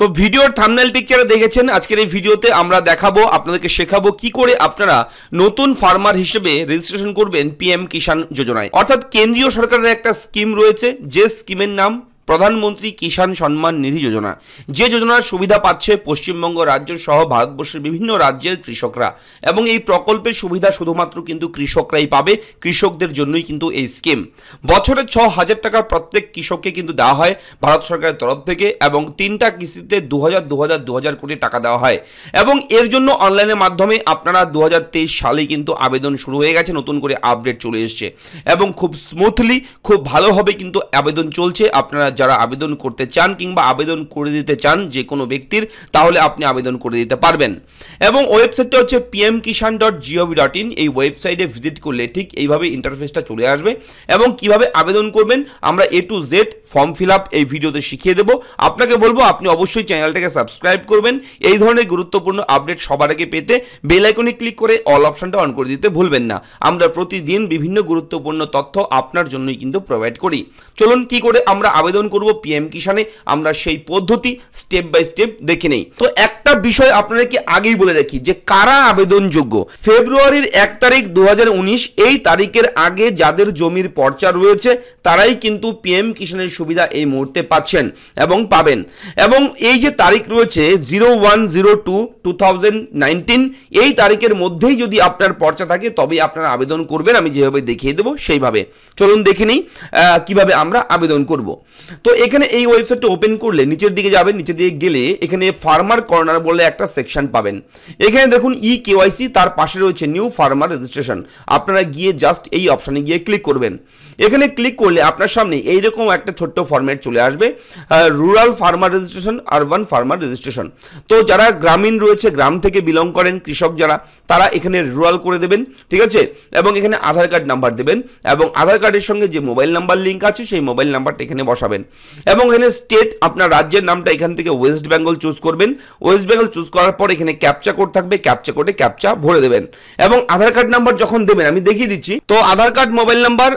তো ভিডিওর থামনেল পিকচারে দেখেছেন আজকের এই ভিডিওতে আমরা দেখাবো আপনাদেরকে শেখাবো কি করে আপনারা নতুন ফার্মার হিসেবে রেজিস্ট্রেশন করবেন পিএম কিষাণ যোজনায় অর্থাৎ কেন্দ্রীয় সরকারের একটা স্কিম রয়েছে যে স্কিমের নাম প্রধানমন্ত্রী কিষাণ সম্মান নিধি যোজনা যে যোজনার সুবিধা পাচ্ছে পশ্চিমবঙ্গ রাজ্য সহ ভারতবর্ষের বিভিন্ন রাজ্যের কৃষকরা এবং এই প্রকল্পের সুবিধা শুধুমাত্র কিন্তু কৃষকরাই পাবে কৃষকদের জন্যই কিন্তু এই স্কিম বছরে ছ হাজার টাকা প্রত্যেক কৃষককে কিন্তু দেওয়া হয় ভারত সরকারের তরফ থেকে এবং তিনটা কিস্তিতে দু হাজার দু হাজার দু হাজার কোটি টাকা দেওয়া হয় এবং এর জন্য অনলাইনের মাধ্যমে আপনারা দু হাজার তেইশ সালে কিন্তু আবেদন শুরু হয়ে গেছে নতুন করে আপডেট চলে এসছে এবং খুব স্মুথলি খুব ভালোভাবে কিন্তু আবেদন চলছে আপনারা যারা আবেদন করতে চান কিংবা আবেদন করে দিতে চান যে কোনো ব্যক্তির তাহলে আপনি আবেদন করে দিতে পারবেন এবং ওয়েবসাইটটা হচ্ছে PM Kisan dot gov dot in এই ওয়েবসাইটে ভিজিট করলে ঠিক এইভাবে ইন্টারফেসটা চলে আসবে এবং কিভাবে আবেদন করবেন আমরা A to Z form fill up এই ভিডিওতে শিখিয়ে দেবো আপনাকে বলবো আপনি অবশ্যই চ্যানেলটাকে সাবস্ক্রাইব করবেন এই ধরনের গুরুত্বপূর্ণ আপডেট সবার আগে পেতে বেলাইকনে ক্লিক করে অল অপশনটা অন করে দিতে ভুলবেন না আমরা প্রতিদিন বিভিন্ন গুরুত্বপূর্ণ তথ্য আপনার জন্যই কিন্তু প্রোভাইড করি চলুন কি করে আমরা আবেদন আবেদন করব পিএম কিষানে আমরা সেই পদ্ধতি স্টেপ বাই স্টেপ দেখে নেই তো একটা বিষয় আপনাদেরকে আগেই বলে রাখি যে কারা আবেদনযোগ্য ফেব্রুয়ারির এক তারিখ দু এই তারিখের আগে যাদের জমির পর্চা রয়েছে তারাই কিন্তু পিএম কিষানের সুবিধা এই মুহূর্তে পাচ্ছেন এবং পাবেন এবং এই যে তারিখ রয়েছে zero one zero two two এই তারিখের মধ্যেই যদি আপনার পর্চা থাকে তবে আপনারা আবেদন করবেন আমি যেভাবে দেখিয়ে দেবো সেইভাবে চলুন দেখে নিই কিভাবে আমরা আবেদন করব তো এখানে এই ওয়েবসাইটটা ওপেন করলে নিচের দিকে যাবেন নিচের দিকে গেলে এখানে ফার্মার কর্নার বলে একটা সেকশন পাবেন এখানে দেখুন ই কেওয়াইসি তার পাশে রয়েছে নিউ ফার্মার রেজিস্ট্রেশন আপনারা গিয়ে জাস্ট এই অপশানে গিয়ে ক্লিক করবেন এখানে ক্লিক করলে আপনার সামনে এইরকম একটা ছোট্ট ফর্মেট চলে আসবে rural farmer registration urban farmer registration তো যারা গ্রামীণ রয়েছে গ্রাম থেকে বিলং করেন কৃষক যারা তারা এখানে রুরাল করে দেবেন ঠিক আছে এবং এখানে আধার কার্ড নাম্বার দেবেন এবং আধার কার্ডের সঙ্গে যে মোবাইল নাম্বার লিঙ্ক আছে সেই মোবাইল নাম্বারটা এখানে বসাবেন এবং এখানে স্টেট আপনার রাজ্যের নামটা এখান থেকে ওয়েস্ট বেঙ্গল চুজ করবেন ওয়েস্ট বেঙ্গল চুজ করার পর এখানে ক্যাপচা কোড থাকবে ক্যাপচা কোডে ক্যাপচা ভরে দেবেন এবং আধার কার্ড নাম্বার যখন দেবেন আমি দেখিয়ে দিচ্ছি তো Aadhaar card mobile number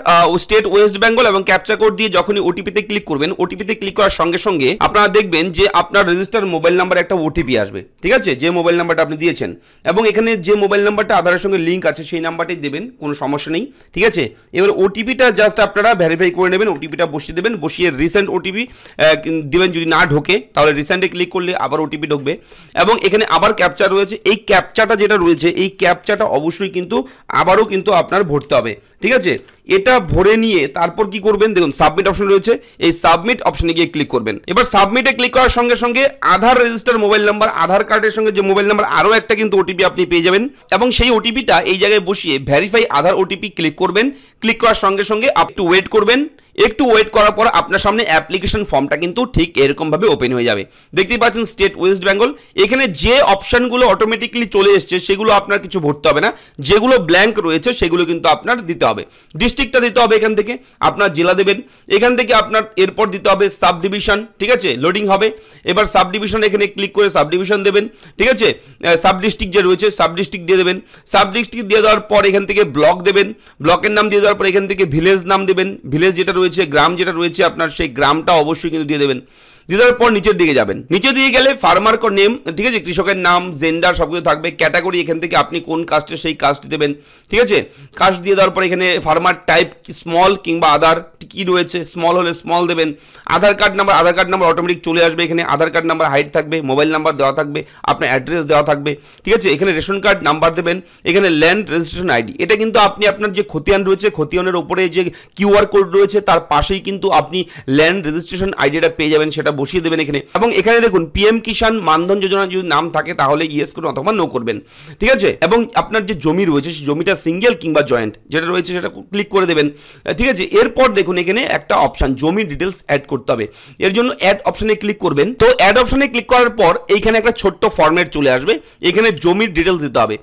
state West Bengal এবং ক্যাপচা কোড দিয়ে যখনই ওটিপিতে ক্লিক করবেন ওটিপিতে ক্লিক করার সঙ্গে সঙ্গে আপনারা দেখবেন যে আপনার রেজিস্টার মোবাইল নাম্বার একটা ওটিপি আসবে ঠিক আছে যে মোবাইল নাম্বারটা আপনি দিয়েছেন এবং এখানে যে মোবাইল নাম্বারটা আধারের সঙ্গে লিঙ্ক আছে সেই নাম্বারটাই দেবেন কোনো সমস্যা নেই ঠিক আছে এবার ওটিপিটা জাস্ট আপনারা ভেরিফাই করে নেবেন ওটিপিটা বসিয়ে দেবেন বসিয়ে রিসেন্ট রিসেন্ট ওটিপি দিবেন যদি না ঢোকে তাহলে রিসেন্টে ক্লিক করলে আবার ওটিপি ঢোকবে এবং এখানে আবার ক্যাপচার রয়েছে এই ক্যাপচাটা যেটা রয়েছে এই ক্যাপচাটা অবশ্যই কিন্তু আবারও কিন্তু আপনার ভরতে হবে ঠিক আছে এটা ভরে নিয়ে তারপর কি করবেন দেখুন সাবমিট অপশন রয়েছে এই সাবমিট অপশনে গিয়ে ক্লিক করবেন এবার সাবমিটে ক্লিক করার সঙ্গে সঙ্গে Aadhaar register mobile number Aadhaar কার্ডের সঙ্গে যে মোবাইল নাম্বার আরও একটা কিন্তু ওটিপি আপনি পেয়ে যাবেন এবং সেই ওটিপিটা এই জায়গায় বসিয়ে ভ্যারিফাই আধার ওটিপি ক্লিক করবেন ক্লিক করার সঙ্গে সঙ্গে আপ টু ওয়েট করবেন একটু ওয়েট করার পর আপনার সামনে অ্যাপ্লিকেশন ফর্মটা কিন্তু ঠিক এরকমভাবে ওপেন হয়ে যাবে দেখতেই পাচ্ছেন স্টেট ওয়েস্ট বেঙ্গল এখানে যে অপশানগুলো অটোমেটিক্যালি চলে এসছে সেগুলো আপনার কিছু ভরতে হবে না যেগুলো ব্ল্যাঙ্ক রয়েছে সেগুলো কিন্তু আপনার দিতে হবে ডিস্ট্রিক্টটা দিতে হবে এখান থেকে আপনার জেলা দেবেন এখান থেকে আপনার এরপর দিতে হবে সাব ডিভিশন ঠিক আছে লোডিং হবে এবার সাব ডিভিশন এখানে ক্লিক করে সাব ডিভিশন দেবেন ঠিক আছে সাব ডিস্ট্রিক্ট যে রয়েছে সাব ডিস্ট্রিক্ট দিয়ে দেবেন সাব ডিস্ট্রিক্ট দিয়ে দেওয়ার পর এখান থেকে ব্লক দেবেন ব্লকের নাম দিয়ে দেওয়ার পর এখান থেকে ভিলেজ নাম দেবেন ভিলেজ যেটা রয়েছে রয়েছে গ্রাম যেটা রয়েছে আপনার সেই গ্রামটা অবশ্যই কিন্তু দিয়ে দেবেন দিদার পর নিচের দিকে যাবেন নিচে দিয়ে গেলে ফার্মার কর নেম ঠিক আছে কৃষকের নাম জেন্ডার সবকিছু থাকবে ক্যাটাগরি এখান থেকে আপনি কোন কাস্টে সেই কাস্ট দেবেন ঠিক আছে কাস্ট দিয়ে দেওয়ার পর এখানে ফার্মার টাইপ স্মল কিংবা আধার কি রয়েছে স্মল হলে স্মল দেবেন Aadhaar card number Aadhaar card number automatic চলে আসবে এখানে আধার কার্ড নাম্বার হাইট থাকবে মোবাইল নাম্বার দেওয়া থাকবে আপনার অ্যাড্রেস দেওয়া থাকবে ঠিক আছে এখানে রেশন কার্ড নাম্বার দেবেন এখানে ল্যান্ড রেজিস্ট্রেশন আইডি এটা কিন্তু আপনি আপনার যে খতিয়ান রয়েছে খতিয়ানের ওপরে যে কিউআর কোড রয়েছে তার পাশেই কিন্তু আপনি ল্যান্ড রেজিস্ট্রেশন আইডিটা পেয়ে যাবেন সেটা বসিয়ে দেবেন এখানে এবং এখানে দেখুন পিএম কিষাণ মানধন যোজনা যদি নাম থাকে তাহলে ইয়েস e করুন অথবা নো করবেন ঠিক আছে এবং আপনার যে জমি রয়েছে সেই জমিটা সিঙ্গেল কিংবা জয়েন্ট যেটা রয়েছে সেটা ক্লিক করে দেবেন ঠিক আছে এরপর দেখুন এখানে একটা অপশান জমি ডিটেলস অ্যাড করতে হবে এর জন্য অ্যাড অপশানে ক্লিক করবেন তো অ্যাড অপশানে ক্লিক করার পর এইখানে একটা ছোট্ট ফর্মেট চলে আসবে এখানে জমির ডিটেলস দিতে হবে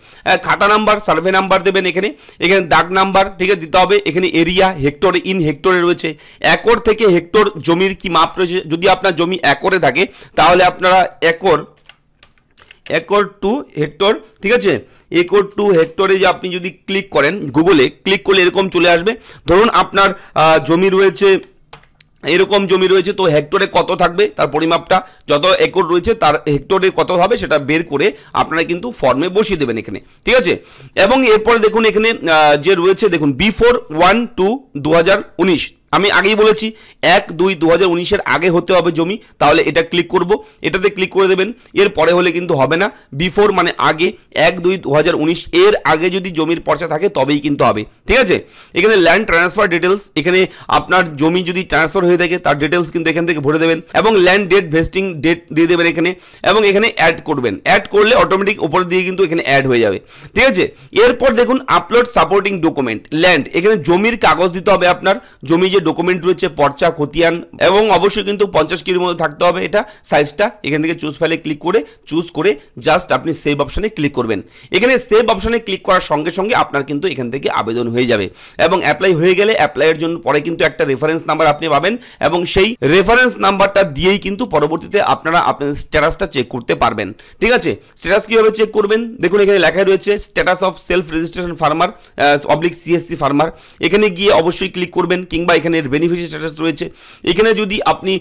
খাতা নাম্বার সার্ভে নাম্বার দেবেন এখানে এখানে দাগ নাম্বার ঠিক আছে দিতে হবে এখানে এরিয়া হেক্টর ইন হেক্টরে রয়েছে একর থেকে হেক্টর জমির কি মাপ রয়েছে যদি আপনার জমি একরে থাকে তাহলে আপনারা একর একর টু হেক্টর ঠিক আছে একর টু হেক্টরে যে আপনি যদি ক্লিক করেন গুগলে ক্লিক করলে এরকম চলে আসবে ধরুন আপনার জমি রয়েছে এরকম জমি রয়েছে তো হেক্টরে কত থাকবে তার পরিমাপটা যত একর রয়েছে তার হেক্টরে কত হবে সেটা বের করে আপনারা কিন্তু ফর্মে বসিয়ে দেবেন এখানে ঠিক আছে এবং এরপরে দেখুন এখানে যে রয়েছে দেখুন বি ফোর ওয়ান টু দু আমি আগেই বলেছি এক দুই দু হাজার উনিশের আগে হতে হবে জমি তাহলে এটা ক্লিক করব এটাতে ক্লিক করে দেবেন এর পরে হলে কিন্তু হবে না বিফোর মানে আগে এক দুই দু হাজার উনিশ এর আগে যদি জমির পর্চা থাকে তবেই কিন্তু হবে ঠিক আছে এখানে ল্যান্ড ট্রান্সফার ডিটেলস এখানে আপনার জমি যদি ট্রান্সফার হয়ে থাকে তার ডিটেলস কিন্তু এখান থেকে ভরে দেবেন এবং ল্যান্ড ডেট ভেস্টিং ডেট দিয়ে দেবেন এখানে এবং এখানে অ্যাড করবেন অ্যাড করলে অটোমেটিক ওপরে দিয়ে কিন্তু এখানে অ্যাড হয়ে যাবে ঠিক আছে এরপর দেখুন আপলোড সাপোর্টিং ডকুমেন্ট ল্যান্ড এখানে জমির কাগজ দিতে হবে আপনার জমি যে ডকুমেন্ট রয়েছে পর্চা খতিয়ান এবং অবশ্যই কিন্তু পঞ্চাশ কিলোর মধ্যে থাকতে হবে এটা সাইজটা এখান থেকে চুজ ফাইলে ক্লিক করে চুজ করে জাস্ট আপনি সেভ অপশানে ক্লিক করবেন এখানে সেভ অপশানে ক্লিক করার সঙ্গে সঙ্গে আপনার কিন্তু এখান থেকে আবেদন হয়ে যাবে এবং অ্যাপ্লাই হয়ে গেলে অ্যাপ্লাইয়ের জন্য পরে কিন্তু একটা রেফারেন্স নাম্বার আপনি পাবেন এবং সেই রেফারেন্স নাম্বারটা দিয়েই কিন্তু পরবর্তীতে আপনারা আপনার স্ট্যাটাসটা চেক করতে পারবেন ঠিক আছে স্ট্যাটাস কীভাবে চেক করবেন দেখুন এখানে লেখা রয়েছে status of self registration farmer অবলিক সিএসসি ফার্মার এখানে গিয়ে অবশ্যই ক্লিক করবেন কিংবা এখানে এর বেনিফিশিয়ারি স্ট্যাটাস রয়েছে এখানে যদি আপনি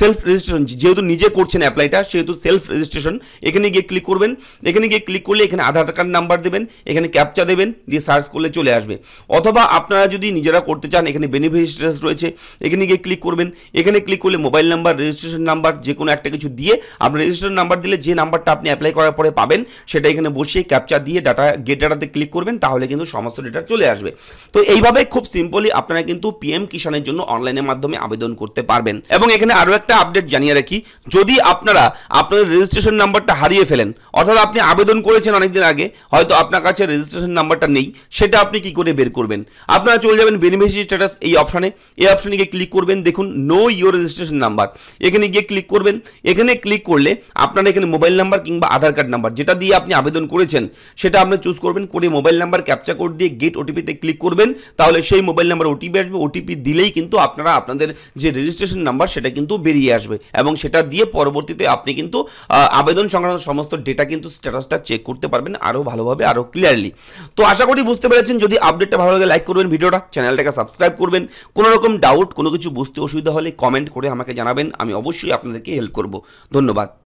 সেলফ রেজিস্ট্রেশন যেহেতু নিজে করছেন অ্যাপ্লাইটা সেহেতু সেলফ রেজিস্ট্রেশন এখানে গিয়ে ক্লিক করবেন এখানে গিয়ে ক্লিক করলে এখানে আধার কার্ড নাম্বার দেবেন এখানে ক্যাপচা দেবেন দিয়ে সার্চ করলে চলে আসবে অথবা আপনারা যদি নিজেরা করতে চান এখানে বেনিফিশিয়ারি স্ট্যাটাস রয়েছে এখানে গিয়ে ক্লিক করবেন এখানে ক্লিক করলে মোবাইল নাম্বার রেজিস্ট্রেশন নাম্বার যে কোনো একটা কিছু দিয়ে আপনার রেজিস্ট্রেশন নাম্বার দিলে যে নাম্বারটা আপনি অ্যাপ্লাই করার পরে পাবেন সেটা এখানে বসিয়ে ক্যাপচা দিয়ে ডাটা গেট ডাটাতে ক্লিক করবেন তাহলে কিন্তু সমস্ত ডেটা চলে আসবে তো এইভাবে খুব সিম্পলি আপনারা কিন্তু পিএম কিষাণের জন্য অনলাইনের মাধ্যমে আবেদন করতে পারবেন এবং এখানে আরও একটা আপডেট জানিয়ে রাখি যদি আপনারা আপনাদের রেজিস্ট্রেশন নাম্বারটা হারিয়ে ফেলেন অর্থাৎ আপনি আবেদন করেছেন অনেকদিন আগে হয়তো আপনার কাছে রেজিস্ট্রেশন নাম্বারটা নেই সেটা আপনি কি করে বের করবেন আপনারা চলে যাবেন বেনিফিশিয়ারি স্ট্যাটাস এই অপশানে এই অপশানে গিয়ে ক্লিক করবেন দেখুন নো ইউর রেজিস্ট্রেশন নাম্বার এখানে গিয়ে ক্লিক করবেন এখানে ক্লিক করলে আপনার এখানে মোবাইল নাম্বার কিংবা আধার কার্ড নাম্বার যেটা দিয়ে আপনি আবেদন করেছেন সেটা আপনি চুজ করবেন করে মোবাইল নাম্বার ক্যাপচা কোড দিয়ে গেট ওটিপিতে ক্লিক করবেন তাহলে সেই মোবাইল নাম্বার ওটিপি আসবে ওটিপি দিলেই কিন্তু আপনারা আপনাদের যে রেজিস্ট্রেশন নাম্বার সেটা কিন্তু বেরিয়ে আসবে এবং সেটা দিয়ে পরবর্তীতে আপনি কিন্তু আবেদন সংক্রান্ত সমস্ত ডেটা কিন্তু স্ট্যাটাসটা চেক করতে পারবেন আরও ভালোভাবে আরও ক্লিয়ারলি তো আশা করি বুঝতে পেরেছেন যদি আপডেটটা ভালো লাগে লাইক করবেন ভিডিওটা চ্যানেলটাকে সাবস্ক্রাইব করবেন কোনো রকম ডাউট কোনো কিছু বুঝতে অসুবিধা হলে কমেন্ট করে আমাকে জানাবেন আমি অবশ্যই আপনাদেরকে হেল্প করব ধন্যবাদ